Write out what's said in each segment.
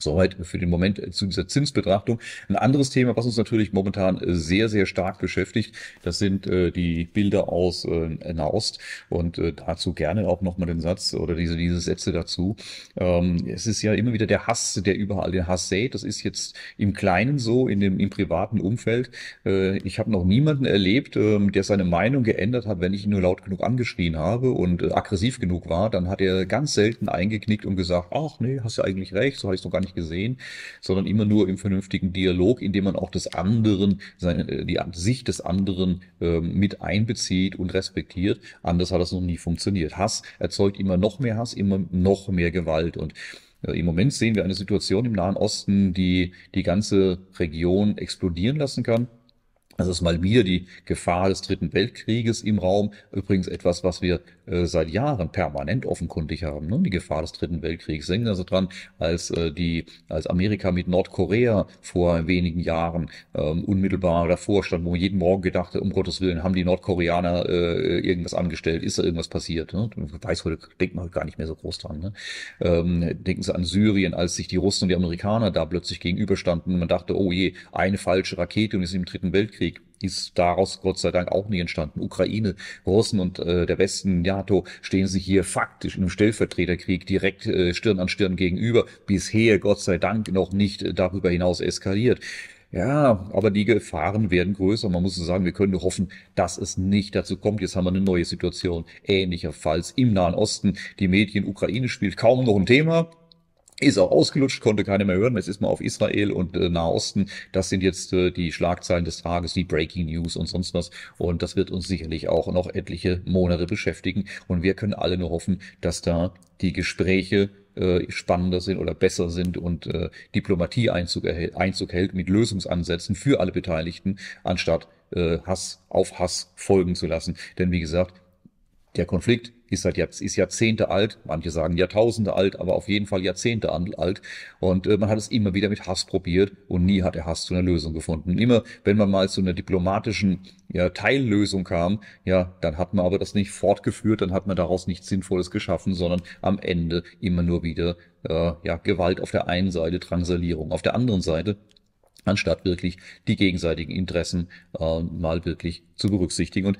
Soweit für den Moment äh, zu dieser Zinsbetrachtung. Ein anderes Thema, was uns natürlich momentan äh, sehr, sehr stark beschäftigt, das sind äh, die Bilder aus äh, Nahost und äh, dazu gerne auch nochmal den Satz oder diese, diese Sätze dazu. Ähm, es ist ja immer wieder der Hass, der überall den Hass sät. Das ist jetzt im Kleinen so, in dem, im privaten Umfeld. Äh, ich habe noch niemanden erlebt, äh, der seine Meinung geändert hat, wenn ich ihn nur laut genug angeschrien habe und äh, aggressiv genug war. Dann hat er ganz selten eingeknickt und gesagt, ach nee, hast ja eigentlich recht, so hatte ich es noch gar nicht nicht gesehen, sondern immer nur im vernünftigen Dialog, indem man auch das anderen, seine, äh, die Sicht des anderen ähm, mit einbezieht und respektiert. Anders hat das noch nie funktioniert. Hass erzeugt immer noch mehr Hass, immer noch mehr Gewalt und äh, im Moment sehen wir eine Situation im Nahen Osten, die die ganze Region explodieren lassen kann. Also ist mal wieder die Gefahr des Dritten Weltkrieges im Raum. Übrigens etwas, was wir äh, seit Jahren permanent offenkundig haben. Ne? Die Gefahr des Dritten Weltkriegs. Denken also dran, als äh, die, als Amerika mit Nordkorea vor wenigen Jahren ähm, unmittelbar davor stand, wo man jeden Morgen gedacht hat, um Gottes Willen, haben die Nordkoreaner äh, irgendwas angestellt, ist da irgendwas passiert. Ne? Weiß heute, denkt man gar nicht mehr so groß dran. Ne? Ähm, denken Sie an Syrien, als sich die Russen und die Amerikaner da plötzlich gegenüberstanden und man dachte, oh je, eine falsche Rakete und ist im Dritten Weltkrieg ist daraus Gott sei Dank auch nicht entstanden. Ukraine, Russen und äh, der Westen, NATO stehen sich hier faktisch in einem Stellvertreterkrieg direkt äh, Stirn an Stirn gegenüber. Bisher, Gott sei Dank, noch nicht darüber hinaus eskaliert. Ja, aber die Gefahren werden größer. Man muss sagen, wir können nur hoffen, dass es nicht dazu kommt. Jetzt haben wir eine neue Situation. Ähnlicherfalls im Nahen Osten. Die Medien Ukraine spielt kaum noch ein Thema ist auch ausgelutscht, konnte keiner mehr hören. Jetzt ist mal auf Israel und äh, Nahosten. Das sind jetzt äh, die Schlagzeilen des Tages, die Breaking News und sonst was. Und das wird uns sicherlich auch noch etliche Monate beschäftigen. Und wir können alle nur hoffen, dass da die Gespräche äh, spannender sind oder besser sind und äh, Diplomatie Einzug, Einzug hält mit Lösungsansätzen für alle Beteiligten, anstatt äh, Hass auf Hass folgen zu lassen. Denn wie gesagt, der Konflikt ist seit halt Jahrz ist Jahrzehnte alt, manche sagen Jahrtausende alt, aber auf jeden Fall Jahrzehnte alt. Und äh, man hat es immer wieder mit Hass probiert und nie hat der Hass zu einer Lösung gefunden. Immer, wenn man mal zu einer diplomatischen ja, Teillösung kam, ja, dann hat man aber das nicht fortgeführt, dann hat man daraus nichts Sinnvolles geschaffen, sondern am Ende immer nur wieder äh, ja, Gewalt auf der einen Seite, Drangsalierung auf der anderen Seite anstatt wirklich die gegenseitigen Interessen äh, mal wirklich zu berücksichtigen. Und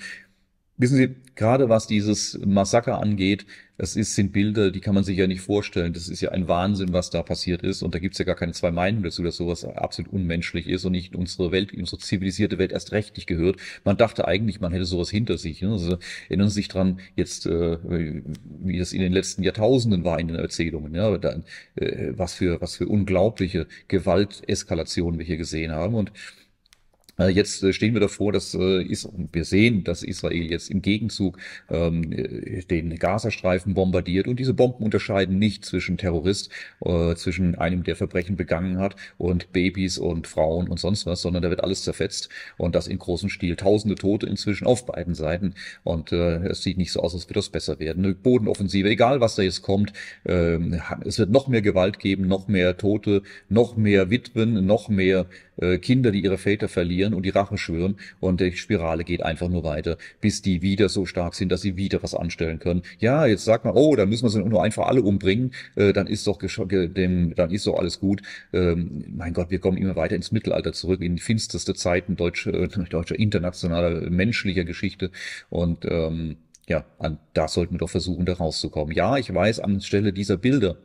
Wissen Sie, gerade was dieses Massaker angeht, das ist, sind Bilder, die kann man sich ja nicht vorstellen. Das ist ja ein Wahnsinn, was da passiert ist. Und da gibt's ja gar keine zwei Meinungen dazu, dass sowas absolut unmenschlich ist und nicht unsere Welt, unsere zivilisierte Welt erst recht nicht gehört. Man dachte eigentlich, man hätte sowas hinter sich. Ne? Also, erinnern Sie sich dran, jetzt, äh, wie das in den letzten Jahrtausenden war in den Erzählungen, ja? Dann, äh, was, für, was für unglaubliche Gewalteskalationen wir hier gesehen haben. Und Jetzt äh, stehen wir davor, dass äh, wir sehen, dass Israel jetzt im Gegenzug ähm, äh, den Gazastreifen bombardiert und diese Bomben unterscheiden nicht zwischen Terrorist, äh, zwischen einem, der Verbrechen begangen hat und Babys und Frauen und sonst was, sondern da wird alles zerfetzt und das in großem Stil. Tausende Tote inzwischen auf beiden Seiten und äh, es sieht nicht so aus, als würde das besser werden. Eine Bodenoffensive, egal was da jetzt kommt, äh, es wird noch mehr Gewalt geben, noch mehr Tote, noch mehr Witwen, noch mehr Kinder, die ihre Väter verlieren reagieren und die Rache schwören und die Spirale geht einfach nur weiter, bis die wieder so stark sind, dass sie wieder was anstellen können. Ja, jetzt sagt man, oh, dann müssen wir sie nur einfach alle umbringen, äh, dann ist doch dem, dann ist doch alles gut. Ähm, mein Gott, wir kommen immer weiter ins Mittelalter zurück, in die finsterste Zeiten deutscher, äh, deutscher internationaler äh, menschlicher Geschichte und ähm, ja, an, da sollten wir doch versuchen, da rauszukommen. Ja, ich weiß, anstelle dieser Bilder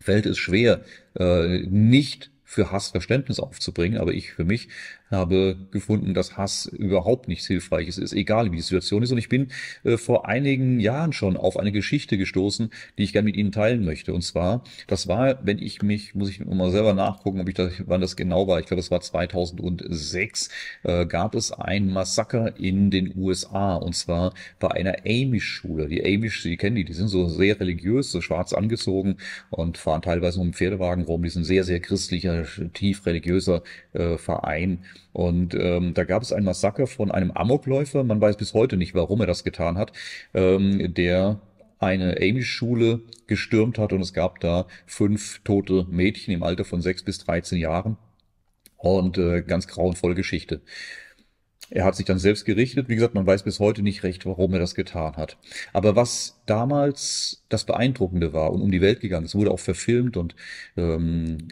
fällt es schwer, äh, nicht für Hassverständnis aufzubringen, aber ich für mich habe gefunden, dass Hass überhaupt nichts Hilfreiches ist, egal wie die Situation ist. Und ich bin äh, vor einigen Jahren schon auf eine Geschichte gestoßen, die ich gerne mit Ihnen teilen möchte. Und zwar, das war, wenn ich mich, muss ich mal selber nachgucken, ob ich da, wann das genau war. Ich glaube, das war 2006. Äh, gab es ein Massaker in den USA und zwar bei einer Amish-Schule. Die Amish, Sie kennen die, die sind so sehr religiös, so schwarz angezogen und fahren teilweise um Pferdewagen rum. Die sind sehr, sehr christlicher, tief religiöser äh, Verein. Und ähm, da gab es ein Massaker von einem Amokläufer, man weiß bis heute nicht, warum er das getan hat, ähm, der eine Amish-Schule gestürmt hat und es gab da fünf tote Mädchen im Alter von sechs bis 13 Jahren. Und äh, ganz grauenvolle Geschichte. Er hat sich dann selbst gerichtet. Wie gesagt, man weiß bis heute nicht recht, warum er das getan hat. Aber was damals das Beeindruckende war und um die Welt gegangen ist, wurde auch verfilmt und ähm,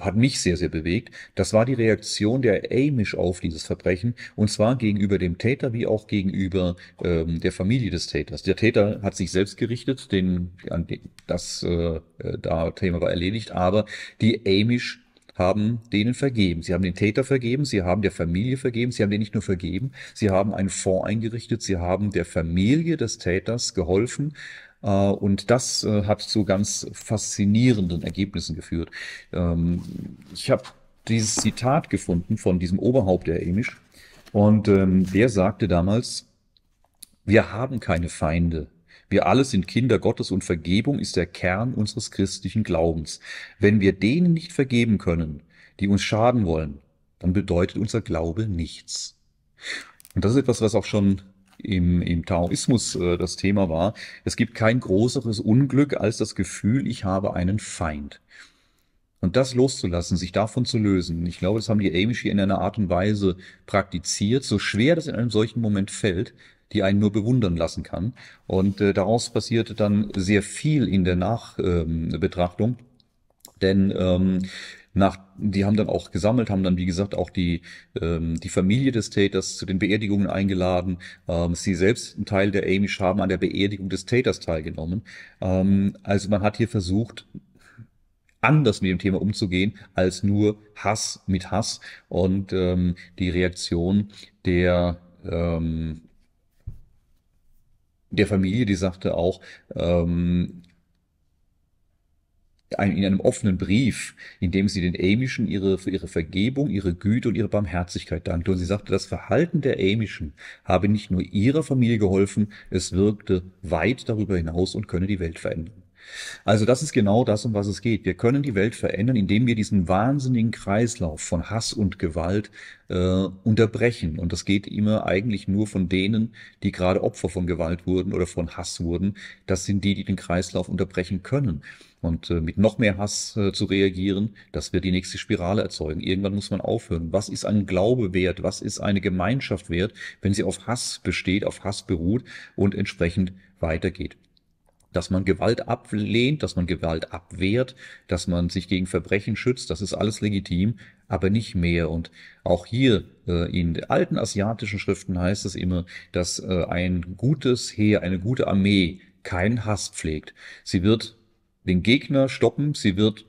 hat mich sehr, sehr bewegt. Das war die Reaktion der Amish auf dieses Verbrechen und zwar gegenüber dem Täter wie auch gegenüber ähm, der Familie des Täters. Der Täter hat sich selbst gerichtet, den, an den, das äh, äh, da Thema war erledigt, aber die Amish haben denen vergeben. Sie haben den Täter vergeben, sie haben der Familie vergeben, sie haben den nicht nur vergeben, sie haben einen Fonds eingerichtet, sie haben der Familie des Täters geholfen, äh, und das äh, hat zu ganz faszinierenden Ergebnissen geführt. Ähm, ich habe dieses Zitat gefunden von diesem Oberhaupt der Emisch. Und ähm, der sagte damals, wir haben keine Feinde, wir alle sind Kinder Gottes und Vergebung ist der Kern unseres christlichen Glaubens. Wenn wir denen nicht vergeben können, die uns schaden wollen, dann bedeutet unser Glaube nichts. Und das ist etwas, was auch schon im, im Taoismus äh, das Thema war, es gibt kein größeres Unglück als das Gefühl, ich habe einen Feind. Und das loszulassen, sich davon zu lösen, ich glaube, das haben die Amish hier in einer Art und Weise praktiziert, so schwer das in einem solchen Moment fällt, die einen nur bewundern lassen kann. Und äh, daraus passierte dann sehr viel in der Nachbetrachtung. Ähm, Denn ähm, nach, die haben dann auch gesammelt, haben dann, wie gesagt, auch die, ähm, die Familie des Täters zu den Beerdigungen eingeladen. Ähm, sie selbst, ein Teil der Amish, haben an der Beerdigung des Täters teilgenommen. Ähm, also man hat hier versucht, anders mit dem Thema umzugehen als nur Hass mit Hass. Und ähm, die Reaktion der, ähm, der Familie, die sagte auch, ähm, in einem offenen Brief, in dem sie den Amischen ihre, für ihre Vergebung, ihre Güte und ihre Barmherzigkeit dankte. Und sie sagte, das Verhalten der Amischen habe nicht nur ihrer Familie geholfen, es wirkte weit darüber hinaus und könne die Welt verändern. Also das ist genau das, um was es geht. Wir können die Welt verändern, indem wir diesen wahnsinnigen Kreislauf von Hass und Gewalt äh, unterbrechen. Und das geht immer eigentlich nur von denen, die gerade Opfer von Gewalt wurden oder von Hass wurden. Das sind die, die den Kreislauf unterbrechen können. Und äh, mit noch mehr Hass äh, zu reagieren, das wird die nächste Spirale erzeugen. Irgendwann muss man aufhören. Was ist ein Glaube wert? Was ist eine Gemeinschaft wert, wenn sie auf Hass besteht, auf Hass beruht und entsprechend weitergeht? dass man Gewalt ablehnt, dass man Gewalt abwehrt, dass man sich gegen Verbrechen schützt, das ist alles legitim, aber nicht mehr. Und auch hier äh, in alten asiatischen Schriften heißt es immer, dass äh, ein gutes Heer, eine gute Armee keinen Hass pflegt. Sie wird den Gegner stoppen, sie wird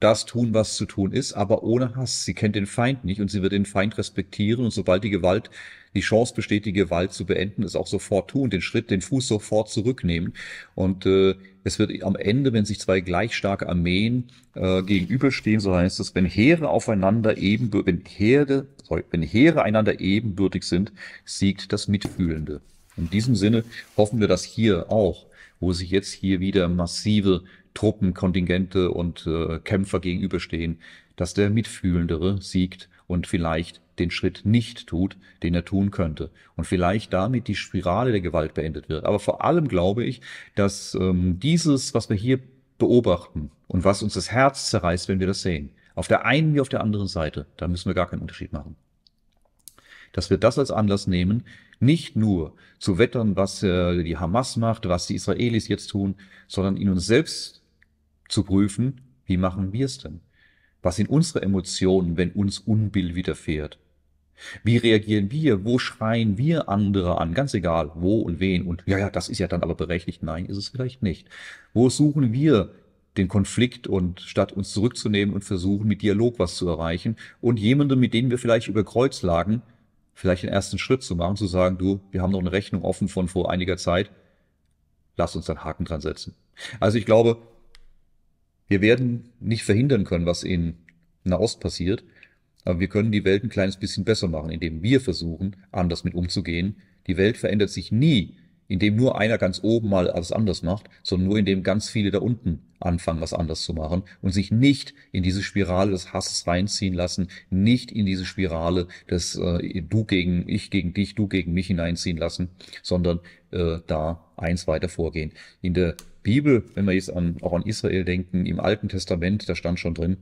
das tun, was zu tun ist, aber ohne Hass. Sie kennt den Feind nicht und sie wird den Feind respektieren und sobald die Gewalt die Chance besteht, die Gewalt zu beenden, es auch sofort tun, den Schritt, den Fuß sofort zurücknehmen. Und äh, es wird am Ende, wenn sich zwei gleich starke Armeen äh, gegenüberstehen, so heißt es, wenn Heere aufeinander eben, wenn Heere, sorry, wenn Heere einander ebenbürtig sind, siegt das Mitfühlende. In diesem Sinne hoffen wir, dass hier auch, wo sich jetzt hier wieder massive Truppen, Kontingente und äh, Kämpfer gegenüberstehen, dass der Mitfühlendere siegt und vielleicht den Schritt nicht tut, den er tun könnte. Und vielleicht damit die Spirale der Gewalt beendet wird. Aber vor allem glaube ich, dass ähm, dieses, was wir hier beobachten und was uns das Herz zerreißt, wenn wir das sehen, auf der einen wie auf der anderen Seite, da müssen wir gar keinen Unterschied machen. Dass wir das als Anlass nehmen, nicht nur zu wettern, was äh, die Hamas macht, was die Israelis jetzt tun, sondern in uns selbst zu prüfen, wie machen wir es denn? Was sind unsere Emotionen, wenn uns Unbill widerfährt? Wie reagieren wir? Wo schreien wir andere an? Ganz egal, wo und wen. Und ja, ja, das ist ja dann aber berechtigt. Nein, ist es vielleicht nicht. Wo suchen wir den Konflikt und statt uns zurückzunehmen und versuchen, mit Dialog was zu erreichen und jemandem, mit dem wir vielleicht über Kreuz lagen, vielleicht den ersten Schritt zu machen, zu sagen, du, wir haben noch eine Rechnung offen von vor einiger Zeit, lass uns dann Haken dran setzen. Also ich glaube, wir werden nicht verhindern können, was in Nahost passiert, aber wir können die Welt ein kleines bisschen besser machen, indem wir versuchen, anders mit umzugehen. Die Welt verändert sich nie indem nur einer ganz oben mal was anders macht, sondern nur indem ganz viele da unten anfangen, was anders zu machen und sich nicht in diese Spirale des Hasses reinziehen lassen, nicht in diese Spirale des äh, Du gegen ich gegen dich, du gegen mich hineinziehen lassen, sondern äh, da eins weiter vorgehen. In der Bibel, wenn wir jetzt an, auch an Israel denken, im Alten Testament, da stand schon drin,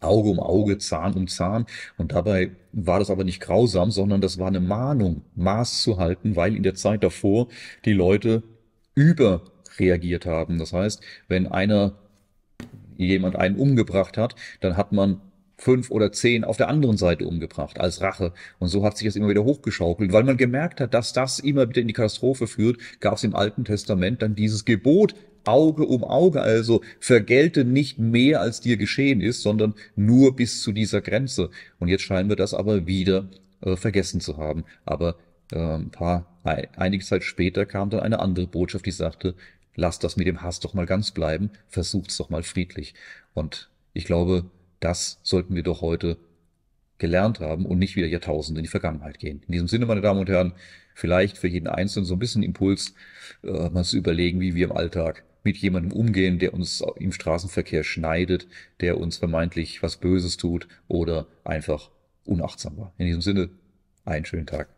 Auge um Auge, Zahn um Zahn. Und dabei war das aber nicht grausam, sondern das war eine Mahnung, Maß zu halten, weil in der Zeit davor die Leute überreagiert haben. Das heißt, wenn einer jemand einen umgebracht hat, dann hat man fünf oder zehn auf der anderen Seite umgebracht als Rache. Und so hat sich das immer wieder hochgeschaukelt. Weil man gemerkt hat, dass das immer wieder in die Katastrophe führt, gab es im Alten Testament dann dieses Gebot Auge um Auge, also vergelte nicht mehr, als dir geschehen ist, sondern nur bis zu dieser Grenze. Und jetzt scheinen wir das aber wieder äh, vergessen zu haben. Aber äh, ein paar, ein, einige Zeit später kam dann eine andere Botschaft, die sagte, lass das mit dem Hass doch mal ganz bleiben, versuch's doch mal friedlich. Und ich glaube, das sollten wir doch heute gelernt haben und nicht wieder Jahrtausende in die Vergangenheit gehen. In diesem Sinne, meine Damen und Herren, vielleicht für jeden Einzelnen so ein bisschen Impuls, äh, mal zu überlegen, wie wir im Alltag mit jemandem umgehen, der uns im Straßenverkehr schneidet, der uns vermeintlich was Böses tut oder einfach unachtsam war. In diesem Sinne, einen schönen Tag.